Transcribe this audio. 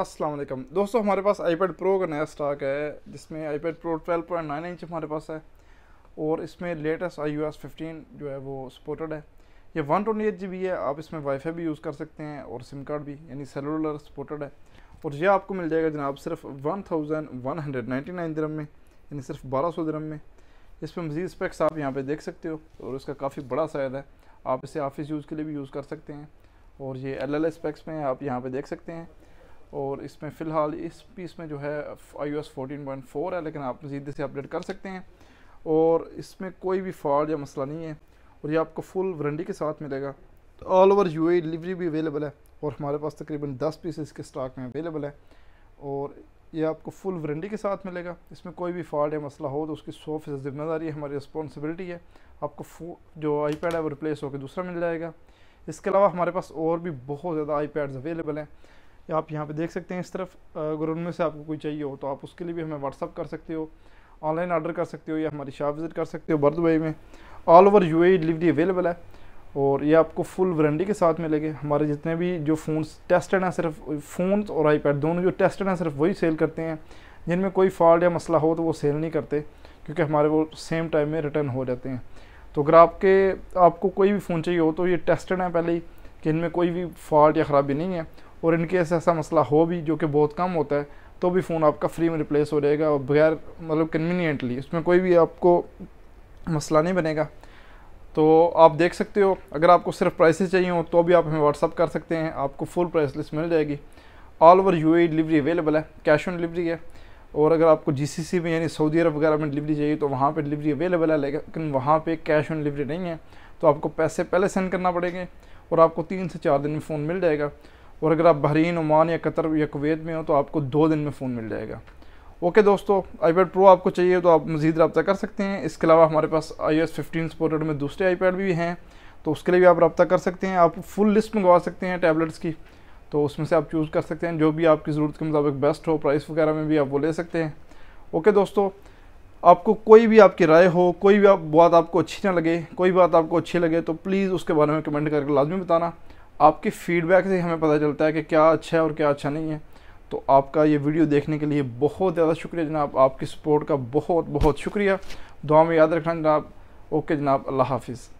अस्सलाम वालेकुम दोस्तों हमारे पास आईपैड प्रो का नया स्टॉक है जिसमें आईपैड प्रो 12.9 इंच हमारे पास है और इसमें लेटेस्ट आई यू 15 जो है वो सपोर्टेड है ये one twenty eight G B है आप इसमें वाईफाई भी यूज़ कर सकते हैं और सिम कार्ड भी यानी सेलुलर सपोर्टेड है और यह आपको मिल जाएगा जनाब सिर्फ one thousand one hundred ninety nine दरम में यानी सिर्फ बारह सौ दिरहम में इस पर मज़ीद स्पेक्स आप यहाँ पर देख सकते हो और इसका काफ़ी बड़ा साइज़ है आप इसे ऑफिस यूज़ के लिए भी यूज़ कर सकते हैं और ये एल एल स्पेक्स में आप यहाँ पर देख सकते हैं और इसमें फ़िलहाल इस पीस में जो है आई यू एस है लेकिन आप मज़ीद इसे अपडेट कर सकते हैं और इसमें कोई भी फॉल्ट या मसला नहीं है और ये आपको फुल वारंटी के साथ मिलेगा तो ऑल ओवर यू डिलीवरी भी अवेलेबल है और हमारे पास तकरीबन दस पीस इसके स्टॉक में अवेलेबल है और ये आपको फुल वारंटी के साथ मिलेगा इसमें कोई भी फॉल्ट या मसला हो तो उसकी सौ फीसद जिम्मेदारी हमारी रिस्पॉन्सिबिलिटी है आपको जो आई पैड है वो रिप्लेस होकर दूसरा मिल जाएगा इसके अलावा हमारे पास और भी बहुत ज़्यादा आई पैड्स अवेलेबल हैं या आप यहाँ पे देख सकते हैं इस तरफ अगर उनमें से आपको कोई चाहिए हो तो आप उसके लिए भी हमें व्हाट्सअप कर सकते हो ऑनलाइन ऑर्डर कर सकते हो या हमारी शॉप विज़िट कर सकते हो बर्दुबई में all over U delivery available है और ये आपको फुल वारंटी के साथ मिलेगी हमारे जितने भी जो फ़ोन्स टेस्टेड हैं सिर्फ फ़ोन और आईपैड दोनों जो टेस्टेड हैं सिर्फ वही सेल करते हैं जिनमें कोई फॉल्ट या मसला हो तो वो सेल नहीं करते क्योंकि हमारे वो सेम टाइम में रिटर्न हो जाते हैं तो अगर आपके आपको कोई भी फ़ोन चाहिए हो तो ये टेस्टेड हैं पहले ही कि इनमें कोई भी फॉल्ट या ख़राबी नहीं है और इनके ऐसा ऐसा मसला हो भी जो कि बहुत कम होता है तो भी फ़ोन आपका फ्री में रिप्लेस हो जाएगा और बगैर मतलब कन्वीनियंटली उसमें कोई भी आपको मसला नहीं बनेगा तो आप देख सकते हो अगर आपको सिर्फ प्राइसेस चाहिए हो तो भी आप हमें व्हाट्सअप कर सकते हैं आपको फुल प्राइस लिस्ट मिल जाएगी all over U delivery available है कैश ऑन डिलीवरी है और अगर आपको जीसीसी में यानी सऊदी अरब वगैरह में डिलीवरी चाहिए तो वहाँ पर डिलीवरी अवेलेबल है लेकिन वहाँ पर कैश ऑन डिलीवरी नहीं है तो आपको पैसे पहले सेंड करना पड़ेंगे और आपको तीन से चार दिन में फ़ोन मिल जाएगा और अगर आप बहरीन ओमान या कतर या कुवैत में हो तो आपको दो दिन में फ़ोन मिल जाएगा ओके दोस्तों पैड प्रो आपको चाहिए तो आप मज़ीद रब्ता कर सकते हैं इसके अलावा हमारे पास आई एस फिफ्टीन सपोर्टेड में दूसरे पैड भी हैं तो उसके लिए भी आप रब्ता कर सकते हैं आप फुल लिस्ट मंगवा सकते हैं टैबलेट्स की तो उसमें से आप चूज़ कर सकते हैं जो भी आपकी ज़रूरत के मुताबिक बेस्ट हो प्राइस वगैरह में भी आप वो ले सकते हैं ओके दोस्तों आपको कोई भी आपकी राय हो कोई भी आप बात आपको अच्छी ना लगे कोई बात आपको अच्छी लगे तो प्लीज़ उसके बारे में कमेंट करके लाजमी बताना आपके फीडबैक से हमें पता चलता है कि क्या अच्छा है और क्या अच्छा नहीं है तो आपका ये वीडियो देखने के लिए बहुत ज़्यादा शुक्रिया जनाब आपकी सपोर्ट का बहुत बहुत शुक्रिया दुआ में याद रखना जनाब ओके जनाब अल्लाह हाफिज़